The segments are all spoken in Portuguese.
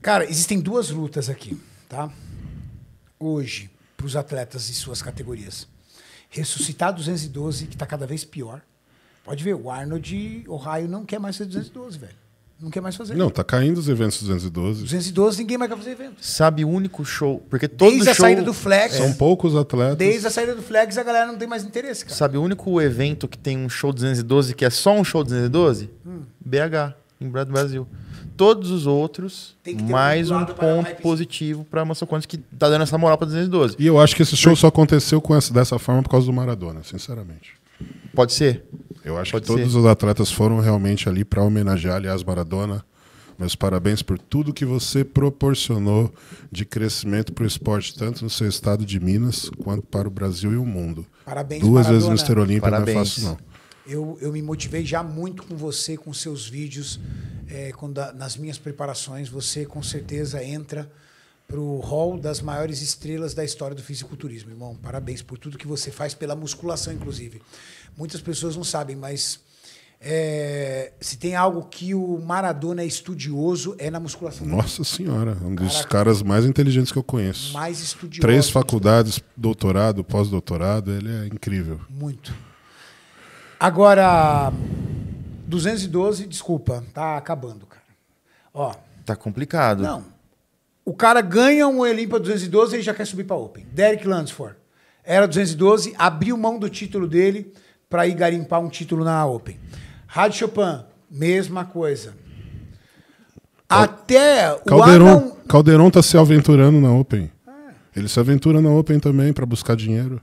Cara, existem duas lutas aqui, tá? Hoje, para os atletas e suas categorias. Ressuscitar 212, que está cada vez pior. Pode ver, o Arnold Ohio não quer mais ser 212, velho. Não quer mais fazer. Não, tá caindo os eventos 212. 212, ninguém mais quer fazer evento. Sabe, o único show. Porque todo Desde show, a saída do Flex. São é. poucos atletas. Desde a saída do Flex, a galera não tem mais interesse, cara. Sabe, o único evento que tem um show 212 que é só um show 212? Hum. BH, em Brasil todos os outros, mais um, ponto positivo para Massacondes que tá dando essa moral para 212. E eu acho que esse show só aconteceu com essa, dessa forma por causa do Maradona, sinceramente. Pode ser. Eu acho Pode que todos os atletas foram realmente ali para homenagear, aliás, Maradona. Meus parabéns por tudo que você proporcionou de crescimento para o esporte, tanto no seu estado de Minas quanto para o Brasil e o mundo. Parabéns, Duas Maradona. vezes no Esteiro não é fácil, não eu, eu me motivei já muito com você, com seus vídeos. É, quando, nas minhas preparações, você com certeza entra para o hall das maiores estrelas da história do fisiculturismo, irmão. Parabéns por tudo que você faz pela musculação, inclusive. Muitas pessoas não sabem, mas é, se tem algo que o Maradona é estudioso, é na musculação. Nossa Senhora, um dos Caraca, caras mais inteligentes que eu conheço. Mais estudioso. Três faculdades, doutorado, pós-doutorado, ele é incrível. Muito. Agora, 212, desculpa, tá acabando, cara. Ó. Tá complicado. Não. O cara ganha um Elim para 212 e já quer subir para Open. Derek Lansford. Era 212, abriu mão do título dele para ir garimpar um título na Open. Rádio Chopin, mesma coisa. Cal... Até o Calderon, Adam... Calderon tá se aventurando na Open. Ah. Ele se aventura na Open também para buscar dinheiro.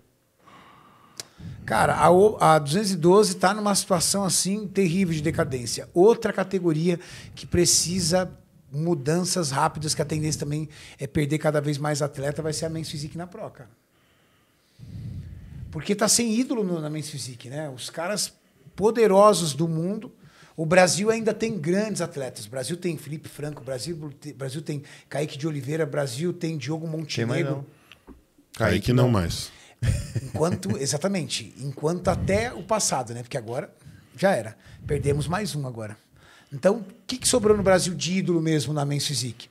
Cara, a, a 212 está numa situação assim terrível de decadência. Outra categoria que precisa mudanças rápidas, que a tendência também é perder cada vez mais atleta, vai ser a Men's Physique na Pro, cara. Porque está sem ídolo no, na Men's Physique, né? Os caras poderosos do mundo. O Brasil ainda tem grandes atletas. O Brasil tem Felipe Franco, o Brasil, Brasil tem Kaique de Oliveira, o Brasil tem Diogo Montenegro. Tem mais não. Kaique, Kaique não, não mais. Enquanto, exatamente, enquanto até o passado, né? Porque agora já era. Perdemos mais um agora. Então, o que, que sobrou no Brasil de ídolo mesmo na Men's Physique?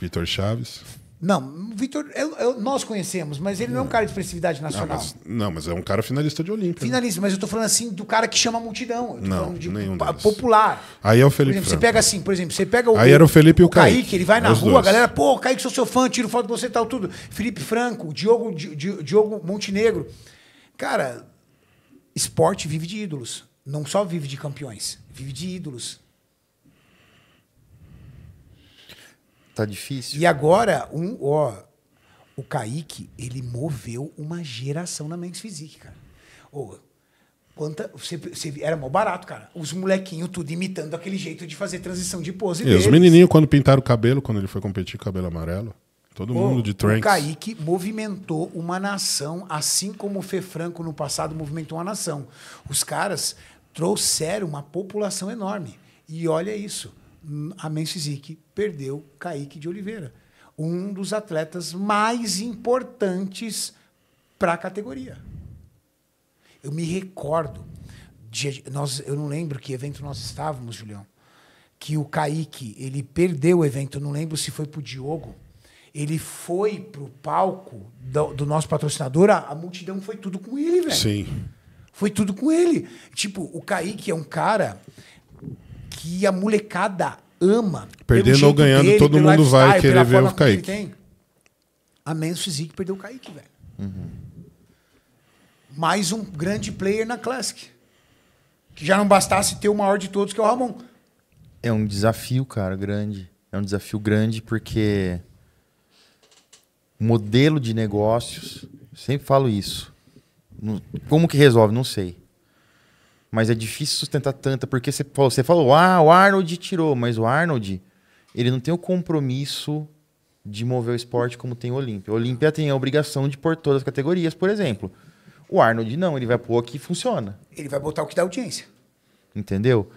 Vitor Chaves. Não, o Vitor, é, é, nós conhecemos, mas ele não. é um é. cara de expressividade nacional. Não mas, não, mas é um cara finalista de Olímpia. Né? Finalista, né? mas eu tô falando assim do cara que chama a multidão. não, de nenhum deles. popular. Aí é o Felipe. Exemplo, você pega assim, por exemplo, você pega o. Aí era o Felipe e o, o Kaique. Kaique. Ele vai na Os rua, dois. a galera, pô, Kaique, sou seu fã, tiro foto de você e tal, tudo. Felipe Franco, Diogo, Diogo Montenegro. Cara, esporte vive de ídolos. Não só vive de campeões, vive de ídolos. Tá difícil. E agora, um, ó, o Kaique, ele moveu uma geração na Men's Physique, cara. Ô, quanta, você, você, era mó barato, cara. Os molequinhos tudo imitando aquele jeito de fazer transição de pose. E os menininhos, quando pintaram o cabelo, quando ele foi competir, cabelo amarelo. Todo mundo de tranks. O Kaique movimentou uma nação, assim como o Fê Franco no passado movimentou uma nação. Os caras trouxeram uma população enorme. E olha isso a Mensizik perdeu Kaique de Oliveira, um dos atletas mais importantes para a categoria. Eu me recordo, de, nós, eu não lembro que evento nós estávamos, Julião, que o Kaique ele perdeu o evento, não lembro se foi para o Diogo. Ele foi para o palco do, do, nosso patrocinador, a, a multidão foi tudo com ele, velho. Sim. Foi tudo com ele. Tipo, o Kaique é um cara que a molecada ama. Perdendo ou ganhando, dele, todo mundo vai querer ver o Kaique. Que A menos Physique perdeu o Kaique, velho. Uhum. Mais um grande player na Classic. Que já não bastasse ter o maior de todos, que é o Ramon. É um desafio, cara, grande. É um desafio grande porque modelo de negócios, sempre falo isso. Como que resolve? Não sei mas é difícil sustentar tanta, porque você falou, você falou, ah, o Arnold tirou, mas o Arnold, ele não tem o compromisso de mover o esporte como tem o Olímpia. O Olímpia tem a obrigação de pôr todas as categorias, por exemplo. O Arnold não, ele vai pôr o que funciona. Ele vai botar o que dá audiência. Entendeu?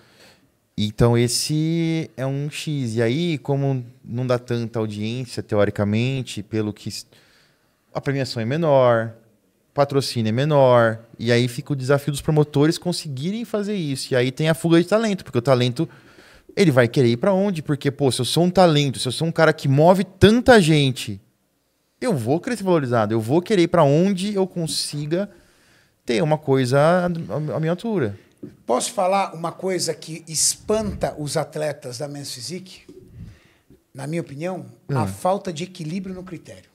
Então esse é um X. E aí, como não dá tanta audiência, teoricamente, pelo que. A premiação é menor, patrocínio é menor. E aí fica o desafio dos promotores conseguirem fazer isso. E aí tem a fuga de talento, porque o talento ele vai querer ir para onde? Porque, pô, se eu sou um talento, se eu sou um cara que move tanta gente, eu vou crescer valorizado, eu vou querer ir para onde eu consiga ter uma coisa à minha altura. Posso falar uma coisa que espanta os atletas da Men's Physique? Na minha opinião, hum. a ah. falta de equilíbrio no critério.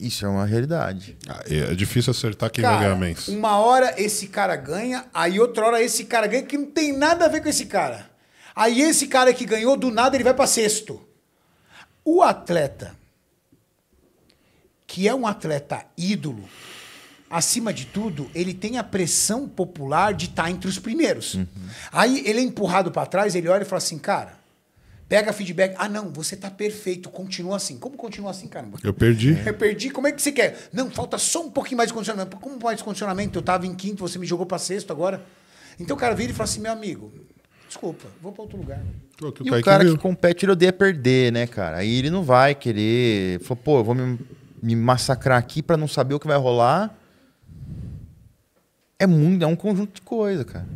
Isso é uma realidade. Ah, é difícil acertar quem cara, vai ganhar menos. Uma hora esse cara ganha, aí outra hora esse cara ganha que não tem nada a ver com esse cara. Aí esse cara que ganhou, do nada ele vai para sexto. O atleta que é um atleta ídolo, acima de tudo, ele tem a pressão popular de estar tá entre os primeiros. Uhum. Aí ele é empurrado para trás, ele olha e fala assim, cara, Pega feedback. Ah, não, você tá perfeito. Continua assim. Como continua assim, cara? Eu perdi. É. Eu perdi. Como é que você quer? Não, falta só um pouquinho mais de condicionamento. Como mais de condicionamento? Eu tava em quinto, você me jogou para sexto agora. Então o cara vira e fala assim, meu amigo, desculpa, vou para outro lugar. Pô, e tá o cara que, que compete, ele odeia perder, né, cara? Aí ele não vai querer... Ele falou, pô, eu vou me, me massacrar aqui para não saber o que vai rolar. É muito, é um conjunto de coisa, cara.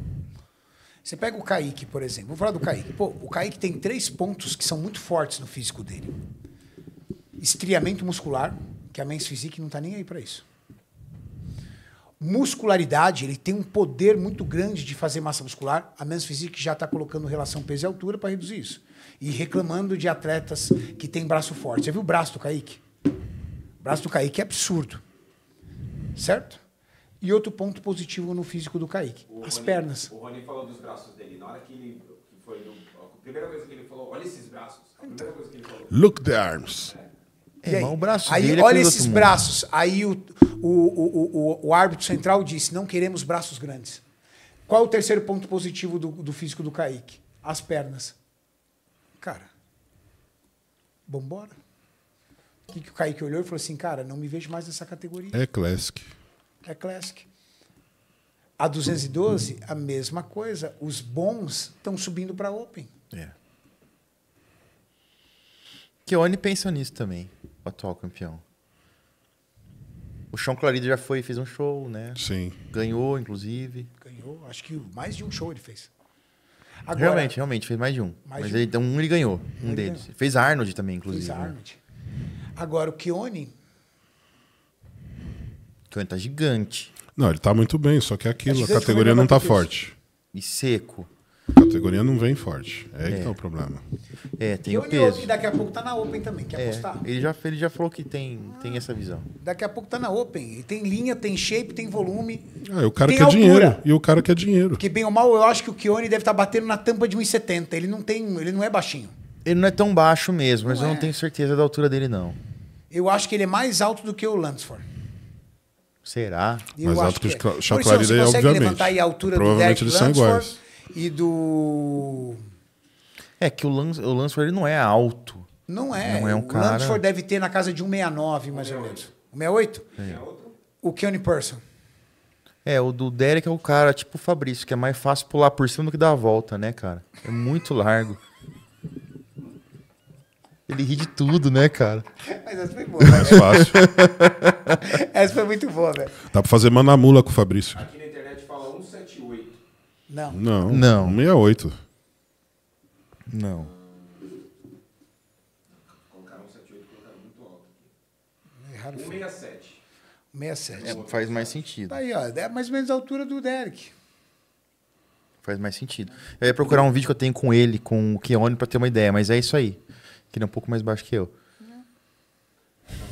Você pega o Kaique, por exemplo. Vou falar do Kaique. Pô, o Kaique tem três pontos que são muito fortes no físico dele. Estriamento muscular, que a Men's física não está nem aí para isso. Muscularidade, ele tem um poder muito grande de fazer massa muscular. A Men's física já está colocando relação peso e altura para reduzir isso. E reclamando de atletas que têm braço forte. Você viu o braço do Kaique? O braço do Kaique é absurdo. Certo? E outro ponto positivo no físico do Kaique, o as Rony, pernas. O Rony falou dos braços dele. Na hora que ele que foi no, a primeira coisa que ele falou, olha esses braços. A primeira coisa que ele falou. Look the arms. É. é aí, o braço aí olha esses braços. Aí o, o, o, o, o árbitro central disse: não queremos braços grandes. Qual o terceiro ponto positivo do, do físico do Kaique? As pernas. Cara, vambora. O que, que o Kaique olhou e falou assim: cara, não me vejo mais nessa categoria. É Classic é Classic. A 212, a mesma coisa. Os bons estão subindo para Open. É. Keone pensou nisso também, o atual campeão. O Sean Clarido já foi, fez um show, né? Sim. Ganhou, inclusive. Ganhou, acho que mais de um show ele fez. Agora, realmente, realmente, fez mais de um. Mais Mas de Ele, então, um ele ganhou, um, ele deles. Ganhou. Fez Arnold também, inclusive. Fez né? Arnold. Agora, o Keone então ele tá gigante. Não, ele tá muito bem, só que é aquilo, é a categoria não é tá forte. E seco. A categoria não vem forte. É, é. que tá é. o problema. É, tem e o peso. E daqui a pouco tá na Open também, quer é, apostar? Ele já, ele já falou que tem, tem essa visão. Daqui a pouco tá na Open. E tem linha, tem shape, tem volume. Ah, e o cara quer altura. dinheiro. E o cara quer dinheiro. Que bem ou mal, eu acho que o Kione deve estar tá batendo na tampa de 1,70. Ele não tem. Ele não é baixinho. Ele não é tão baixo mesmo, mas eu não é. tenho certeza da altura dele, não. Eu acho que ele é mais alto do que o Lansford. Será? Eu Mais alto que, que é. o Chaclarida, obviamente. consegue levantar aí a altura do Derek e do... É que o, Lans, o Lansford ele não é alto. Não é. Não é um o cara... Lansford deve ter na casa de 1,69, mais ou menos. 1,68? É. O Keone Person. É, o do Derek é o cara tipo o Fabrício, que é mais fácil pular por cima do que dar a volta, né, cara? É muito largo. Ele ri de tudo, né, cara? Mas essa foi boa. Mais né? é fácil. essa foi muito boa, velho. Dá pra fazer manamula com o Fabrício. Aqui na internet fala 178. Não. Não. Não. 168. Não. Colocaram 178, colocaram muito alto. Erraram. 167. 167. É, faz mais sentido. Tá aí, ó. É mais ou menos a altura do Derek. Faz mais sentido. Eu ia procurar um vídeo que eu tenho com ele, com o Keone, pra ter uma ideia, mas é isso aí que ele é um pouco mais baixo que eu.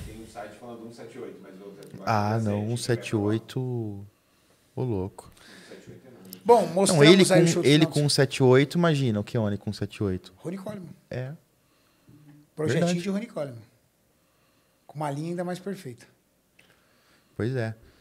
Tem um site falando 178, mas é eu Ah, não, 178. Ô, louco. 178 é Bom, mostramos não, ele com, ele com 178, imagina o Keone com 178. Rony Coleman. É. Projetinho Verdade. de Rony Coleman. Com uma linha ainda mais perfeita. Pois é.